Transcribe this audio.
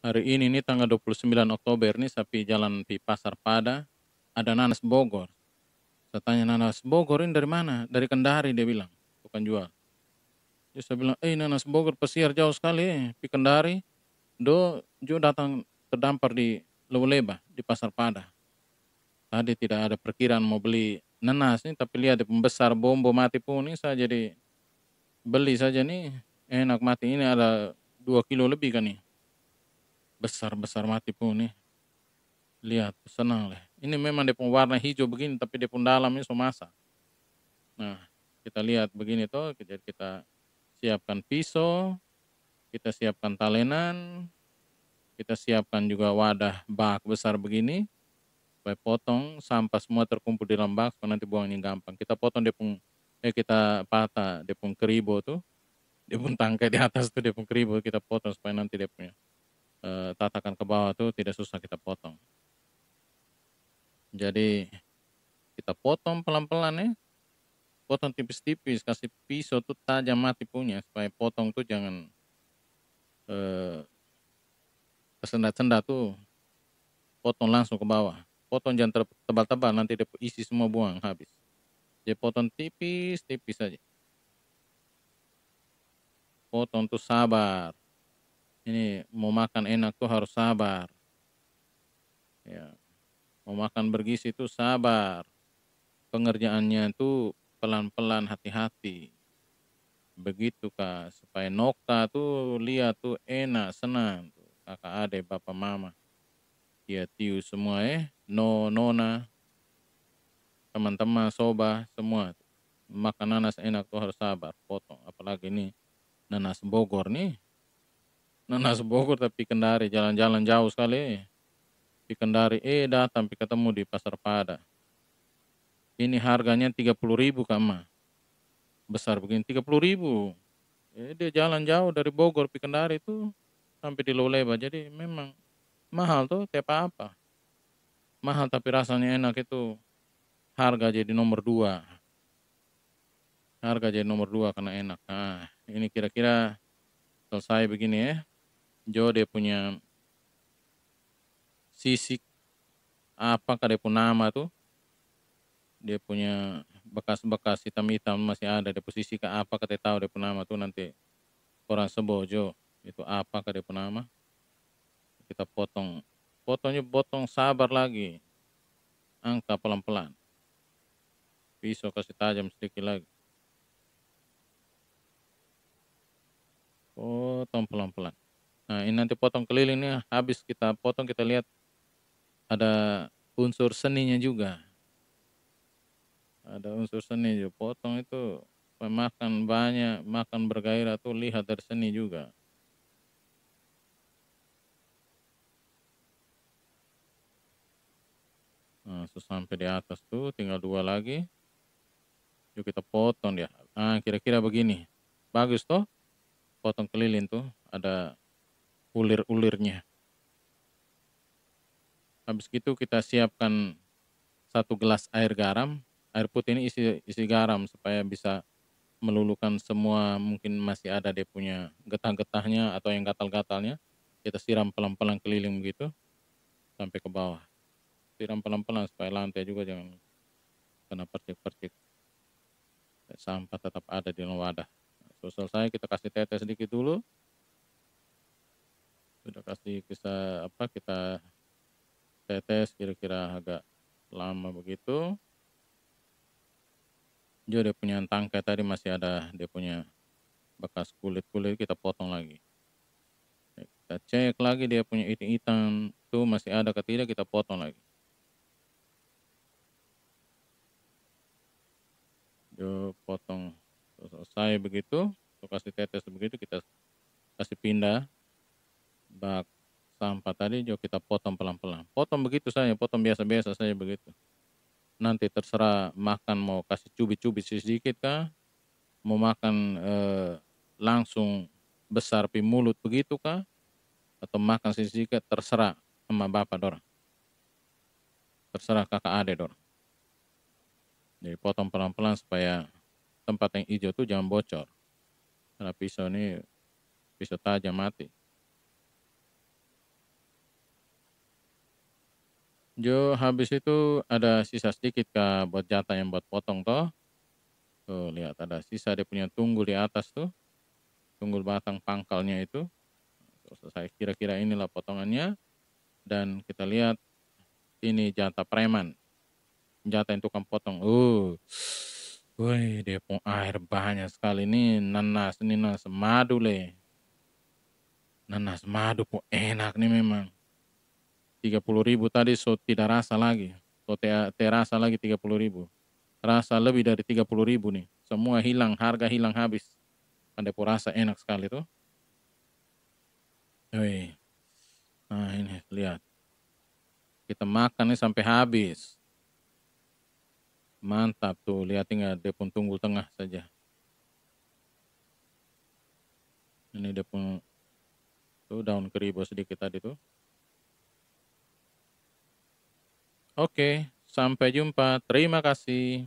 hari ini ini tanggal 29 Oktober ini sapi jalan di Pasar Pada ada nanas Bogor. Saya tanya nanas Bogor ini dari mana? Dari Kendari dia bilang, bukan jual. Jadi saya bilang, eh nanas Bogor pesiar jauh sekali, eh. di Kendari. Do, Jo datang terdampar di Leweleba, di Pasar Pada. Tadi tidak ada perkiraan mau beli nanas ini tapi lihat di pembesar bombo mati pun ini saya jadi beli saja nih. Enak mati ini ada dua kilo lebih kan nih besar-besar mati pun nih. Lihat, senang lah. Ini memang dia pun warna hijau begini, tapi dia pun dalamnya somasa. Nah, kita lihat begini toh, jadi kita siapkan pisau, kita siapkan talenan, kita siapkan juga wadah bak besar begini, supaya potong sampah semua terkumpul di dalam bak, supaya nanti buangnya gampang. Kita potong dia pun, eh kita patah dia pun keribo tuh, dia pun tangkai di atas tuh dia pun keribo, kita potong supaya nanti dia punya Eh, tatakan ke bawah itu tidak susah kita potong. Jadi kita potong pelan-pelan ya. Potong tipis-tipis, kasih pisau tuh tajam mati punya supaya potong tuh jangan eh tersendat-sendat tuh potong langsung ke bawah. Potong jangan tebal-tebal nanti dia isi semua buang habis. Jadi potong tipis-tipis saja. Potong tuh sabar ini mau makan enak tuh harus sabar. Ya. Mau makan bergizi itu sabar. Pengerjaannya itu pelan-pelan hati-hati. Begitu Kak, supaya Noka tuh lihat tuh enak, senang tuh. Kakak ade bapak mama. Ya tiu semua eh, no nona, teman-teman, soba, semua. Tuh. Makan nanas enak tuh harus sabar, potong. Apalagi ini nanas Bogor nih, Nanas Bogor tapi Kendari jalan-jalan jauh sekali. Di Kendari eh datang tapi ketemu di Pasar Pada. Ini harganya tiga puluh ribu kama. Besar begini tiga puluh ribu. Eh, dia jalan jauh dari Bogor pi Kendari itu sampai di Loleba. Jadi memang mahal tuh tiap apa. Mahal tapi rasanya enak itu harga jadi nomor dua. Harga jadi nomor dua karena enak. Nah, ini kira-kira selesai begini ya. Jo dia punya sisik apa dia pun nama tuh dia punya bekas-bekas hitam-hitam masih ada dia posisi ke apa kata tahu dia pun nama tuh nanti orang sebojo itu apa dia pun nama kita potong potongnya potong sabar lagi angka pelan-pelan pisau kasih tajam sedikit lagi potong pelan-pelan Nah, ini nanti potong keliling ini habis kita potong kita lihat ada unsur seninya juga. Ada unsur seni juga. Potong itu makan banyak, makan bergairah tuh lihat dari seni juga. Nah, sampai di atas tuh tinggal dua lagi. Yuk kita potong dia. Nah, kira-kira begini. Bagus tuh Potong keliling tuh ada ulir-ulirnya. Habis itu kita siapkan satu gelas air garam. Air putih ini isi isi garam supaya bisa melulukan semua mungkin masih ada dia punya getah-getahnya atau yang gatal-gatalnya. Kita siram pelan-pelan keliling begitu sampai ke bawah. Siram pelan-pelan supaya lantai juga jangan kena percik-percik. Sampah tetap ada di dalam wadah. Selesai kita kasih tetes sedikit dulu sudah kasih kita apa kita tetes kira-kira agak lama begitu dia dia punya tangkai tadi masih ada dia punya bekas kulit-kulit kita potong lagi kita cek lagi dia punya itin-itan itu masih ada atau tidak kita potong lagi dia potong selesai begitu kasih tetes begitu kita kasih pindah bak sampah tadi juga kita potong pelan-pelan. Potong begitu saja, potong biasa-biasa saja begitu. Nanti terserah makan mau kasih cubit-cubit sedikit kah, mau makan eh, langsung besar pi mulut begitu kah, atau makan sedikit terserah sama bapak dorang. Terserah kakak ade dorang. Jadi potong pelan-pelan supaya tempat yang hijau itu jangan bocor. Karena pisau ini pisau tajam mati. Jo, habis itu ada sisa sedikit kah buat jatah yang buat potong toh? Tuh, lihat ada sisa dia punya tunggul di atas tuh. Tunggul batang pangkalnya itu. Tuh, selesai kira-kira inilah potongannya. Dan kita lihat ini jatah preman. Jatah yang tukang potong. Uh. woi dia pun air banyak sekali ini nanas, ini nanas madu le. Nanas madu pun enak nih memang. 30 ribu tadi so tidak rasa lagi so terasa lagi 30 ribu rasa lebih dari 30 ribu nih semua hilang harga hilang habis pun rasa enak sekali tuh Hei, nah ini lihat kita makan nih sampai habis mantap tuh lihat tinggal pun tunggu tengah saja ini pun tuh daun keribu sedikit tadi tuh Oke, sampai jumpa. Terima kasih.